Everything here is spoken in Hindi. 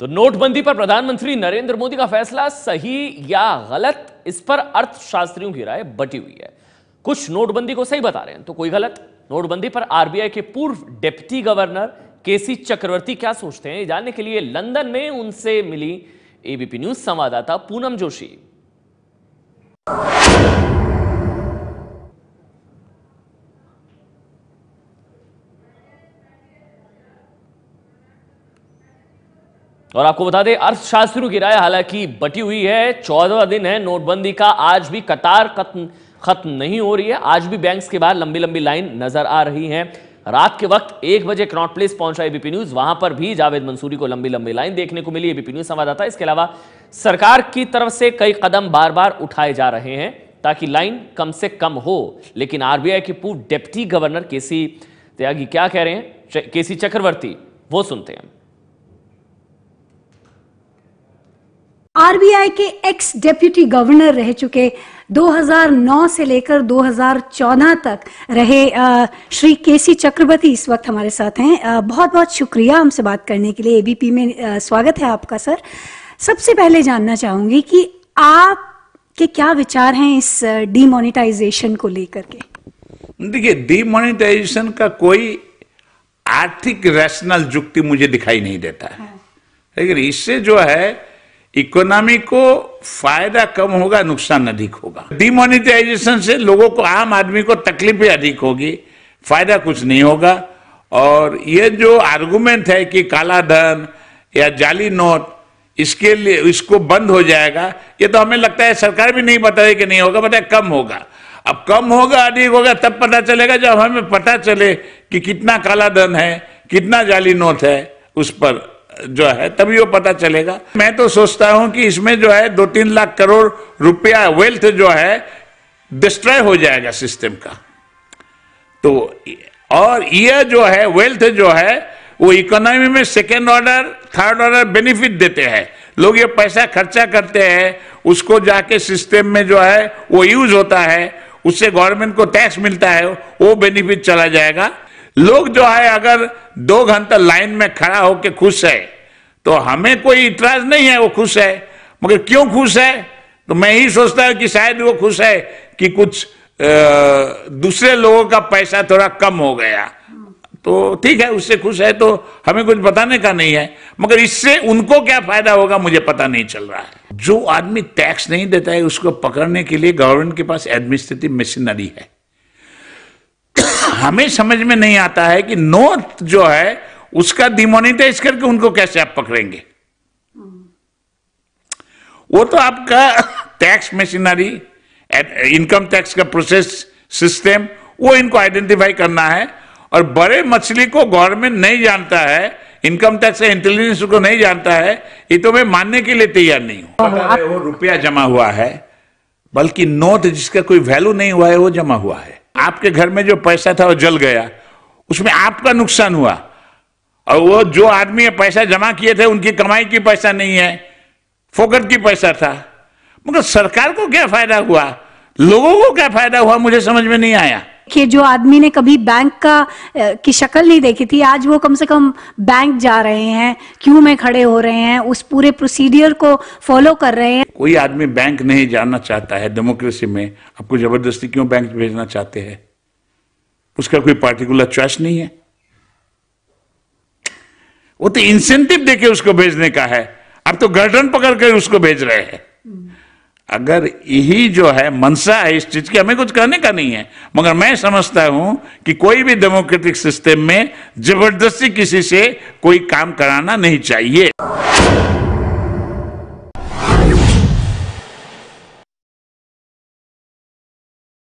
तो नोटबंदी पर प्रधानमंत्री नरेंद्र मोदी का फैसला सही या गलत इस पर अर्थशास्त्रियों की राय बटी हुई है कुछ नोटबंदी को सही बता रहे हैं तो कोई गलत नोटबंदी पर आरबीआई के पूर्व डिप्टी गवर्नर केसी चक्रवर्ती क्या सोचते हैं जानने के लिए लंदन में उनसे मिली एबीपी न्यूज संवाददाता पूनम जोशी और आपको बता दें अर्थशास्त्रियों की राय हालांकि बटी हुई है चौदह दिन है नोटबंदी का आज भी कतार खत्म खत्म नहीं हो रही है आज भी बैंक्स के बाहर लंबी लंबी लाइन नजर आ रही है रात के वक्त एक बजे क्रॉट प्लेस पहुंचा एबीपी न्यूज वहां पर भी जावेद मंसूरी को लंबी लंबी लाइन देखने को मिली एबीपी न्यूज संवाददाता इसके अलावा सरकार की तरफ से कई कदम बार बार उठाए जा रहे हैं ताकि लाइन कम से कम हो लेकिन आरबीआई के पूर्व डिप्टी गवर्नर केसी त्यागी क्या कह रहे हैं केसी चक्रवर्ती वो सुनते हैं आरबीआई के एक्स डेप्यूटी गवर्नर रह चुके 2009 से लेकर 2014 तक रहे श्री केसी चक्रवर्ती इस वक्त हमारे साथ हैं बहुत बहुत शुक्रिया हमसे बात करने के लिए एबीपी में स्वागत है आपका सर सबसे पहले जानना चाहूंगी कि आप के क्या विचार हैं इस डीमोनेटाइजेशन को लेकर के देखिए डीमोनेटाइजेशन का कोई आर्थिक रैशनल जुक्ति मुझे दिखाई नहीं देता है हाँ। लेकिन इससे जो है इकोनॉमी को फायदा कम होगा नुकसान अधिक होगा डिमोनिटाइजेशन से लोगों को आम आदमी को तकलीफें अधिक होगी फायदा कुछ नहीं होगा और ये जो आर्गूमेंट है कि काला धन या जाली नोट इसके लिए इसको बंद हो जाएगा ये तो हमें लगता है सरकार भी नहीं रही कि नहीं होगा बताया कम होगा अब कम होगा अधिक होगा तब पता चलेगा जब हमें पता चले कि कितना काला धन है कितना जाली नोट है उस पर जो है तभी वो पता चलेगा मैं तो सोचता हूं कि इसमें जो है दो तीन लाख करोड़ रुपया वेल्थ जो है डिस्ट्रॉय हो जाएगा सिस्टम का तो और यह जो है वेल्थ जो है वो इकोनॉमी में second order third order benefit देते हैं लोग ये पैसा खर्चा करते हैं उसको जाके सिस्टम में जो है वो यूज होता है उससे गवर्नमेंट को टैक्स मिलता है वो बेनिफिट चला जाएगा लोग जो है अगर दो घंटा लाइन में खड़ा होकर खुश है तो हमें कोई इतराज नहीं है वो खुश है मगर क्यों खुश है तो मैं ही सोचता हूं कि शायद वो खुश है कि कुछ दूसरे लोगों का पैसा थोड़ा कम हो गया तो ठीक है उससे खुश है तो हमें कुछ बताने का नहीं है मगर इससे उनको क्या फायदा होगा मुझे पता नहीं चल रहा है जो आदमी टैक्स नहीं देता है उसको पकड़ने के लिए गवर्नमेंट के पास एडमिनिस्ट्रेटिव मशीनरी है हमें समझ में नहीं आता है कि नोट जो है उसका डिमोनिटाइज करके उनको कैसे आप पकड़ेंगे वो तो आपका टैक्स मशीनरी इनकम टैक्स का प्रोसेस सिस्टम वो इनको आइडेंटिफाई करना है और बड़े मछली को गवर्नमेंट नहीं जानता है इनकम टैक्स इंटेलिजेंस को नहीं जानता है ये तो मैं मानने के लिए तैयार नहीं हूं हाँ, हाँ। वो रुपया जमा हुआ है बल्कि नोट जिसका कोई वैल्यू नहीं हुआ है वो जमा हुआ है आपके घर में जो पैसा था वो जल गया उसमें आपका नुकसान हुआ और वो जो आदमी पैसा जमा किए थे उनकी कमाई की पैसा नहीं है फोकट की पैसा था मगर सरकार को क्या फायदा हुआ लोगों को क्या फायदा हुआ मुझे समझ में नहीं आया कि जो आदमी ने कभी बैंक का की शक्ल नहीं देखी थी आज वो कम से कम बैंक जा रहे हैं क्यों में खड़े हो रहे हैं उस पूरे प्रोसीडियर को फॉलो कर रहे हैं कोई आदमी बैंक नहीं जाना चाहता है डेमोक्रेसी में आपको जबरदस्ती क्यों बैंक भेजना चाहते हैं उसका कोई पार्टिकुलर चॉइस नहीं है वो तो इंसेंटिव देके उसको भेजने का है अब तो गर्दन पकड़ कर उसको भेज रहे हैं अगर यही जो है मनसा है इस चीज की हमें कुछ कहने का नहीं है मगर मैं समझता हूं कि कोई भी डेमोक्रेटिक सिस्टम में जबरदस्ती किसी से कोई काम कराना नहीं चाहिए